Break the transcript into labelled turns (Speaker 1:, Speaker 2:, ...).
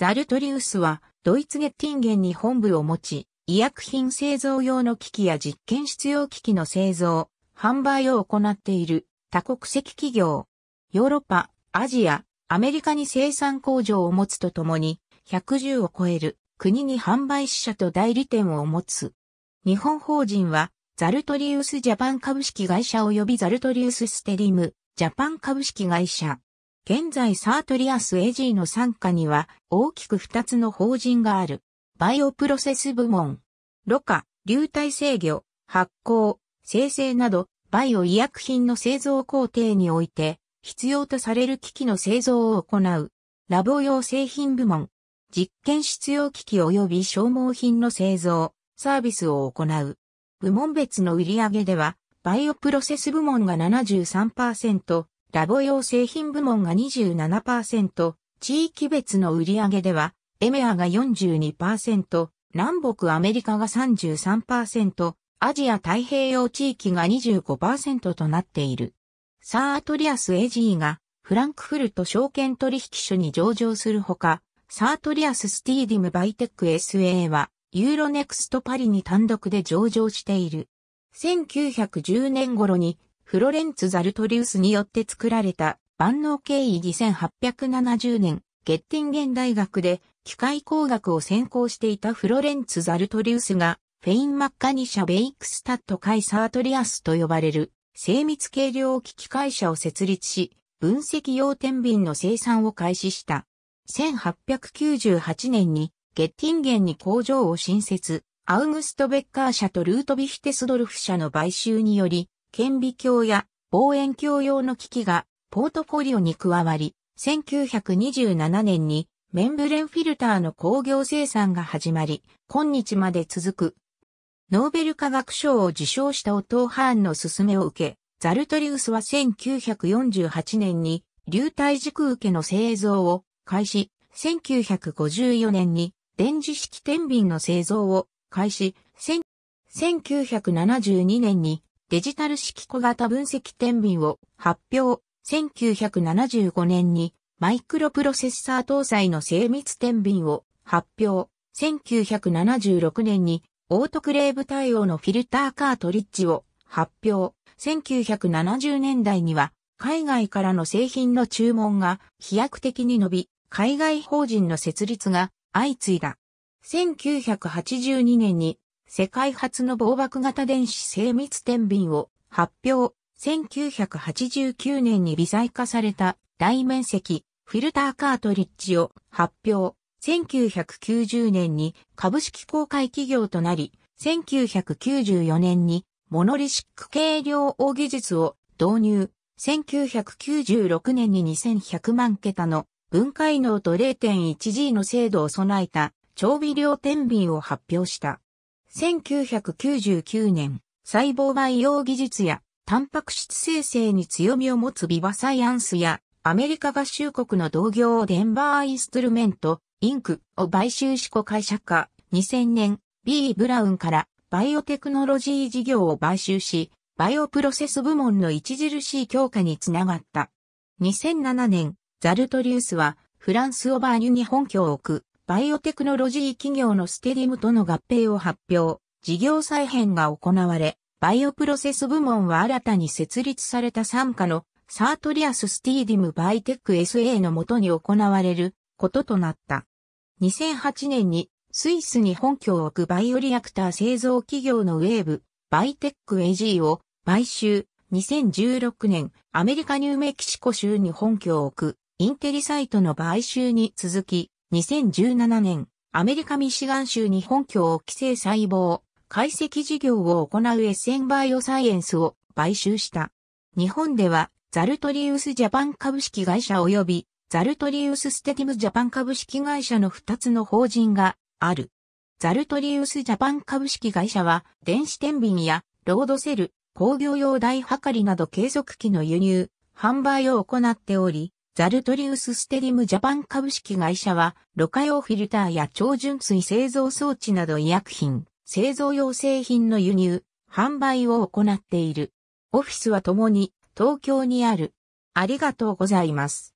Speaker 1: ザルトリウスは、ドイツゲッティンゲンに本部を持ち、医薬品製造用の機器や実験室用機器の製造、販売を行っている多国籍企業。ヨーロッパ、アジア、アメリカに生産工場を持つとともに、110を超える国に販売支社と代理店を持つ。日本法人は、ザルトリウスジャパン株式会社及びザルトリウスステリム、ジャパン株式会社。現在サートリアス・エジーの傘下には大きく2つの法人がある。バイオプロセス部門、ろ過、流体制御、発酵、生成など、バイオ医薬品の製造工程において、必要とされる機器の製造を行う、ラボ用製品部門、実験必要機器及び消耗品の製造、サービスを行う。部門別の売上では、バイオプロセス部門が73%、ラボ用製品部門が27%、地域別の売上では、エメアが42%、南北アメリカが33%、アジア太平洋地域が25%となっている。サーアトリアスエジーがフランクフルト証券取引所に上場するほか、サートリアススティーディムバイテック SA はユーロネクストパリに単独で上場している。1910年頃にフロレンツ・ザルトリウスによって作られた万能経緯2 8 7 0年、ゲッティンゲン大学で機械工学を専攻していたフロレンツ・ザルトリウスが、フェイン・マッカニシャ・ベイクスタット・カイ・サートリアスと呼ばれる精密計量機器会社を設立し、分析用天秤の生産を開始した。1898年にゲッティンゲンに工場を新設、アウグスト・ベッカー社とルートビヒテスドルフ社の買収により、顕微鏡や望遠鏡用の機器がポートフォリオに加わり、1927年にメンブレンフィルターの工業生産が始まり、今日まで続く。ノーベル化学賞を受賞したオトー・ハーンの勧めを受け、ザルトリウスは1948年に流体軸受けの製造を開始、1954年に電磁式天秤の製造を開始、1972年にデジタル式小型分析天秤を発表。1975年にマイクロプロセッサー搭載の精密天秤を発表。1976年にオートクレーブ対応のフィルターカートリッジを発表。1970年代には海外からの製品の注文が飛躍的に伸び、海外法人の設立が相次いだ。1982年に世界初の防爆型電子精密天秤を発表。1989年に微細化された大面積フィルターカートリッジを発表。1990年に株式公開企業となり、1994年にモノリシック軽量大技術を導入。1996年に2100万桁の分解能と 0.1G の精度を備えた調微量天秤を発表した。1999年、細胞培養技術やタンパク質生成に強みを持つビバサイアンスやアメリカ合衆国の同業デンバーインストゥルメント、インクを買収し子会社化2000年 B ブラウンからバイオテクノロジー事業を買収し、バイオプロセス部門の著しい強化につながった。2007年、ザルトリウスはフランスオバーニュに本拠を置くバイオテクノロジー企業のステディムとの合併を発表、事業再編が行われ、バイオプロセス部門は新たに設立された傘下のサートリアススティーディムバイテック SA のもとに行われることとなった。2008年にスイスに本拠を置くバイオリアクター製造企業のウェーブ、バイテック AG を買収。2016年、アメリカニューメキシコ州に本拠を置くインテリサイトの買収に続き、2017年、アメリカミシガン州に本拠を規制細胞、解析事業を行うエッセンバイオサイエンスを買収した。日本では、ザルトリウスジャパン株式会社及び、ザルトリウスステティムジャパン株式会社の2つの法人がある。ザルトリウスジャパン株式会社は、電子天秤やロードセル、工業用台はかりなど計測器の輸入、販売を行っており、ザルトリウスステリムジャパン株式会社は、ろ過用フィルターや超純水製造装置など医薬品、製造用製品の輸入、販売を行っている。オフィスはともに東京にある。ありがとうございます。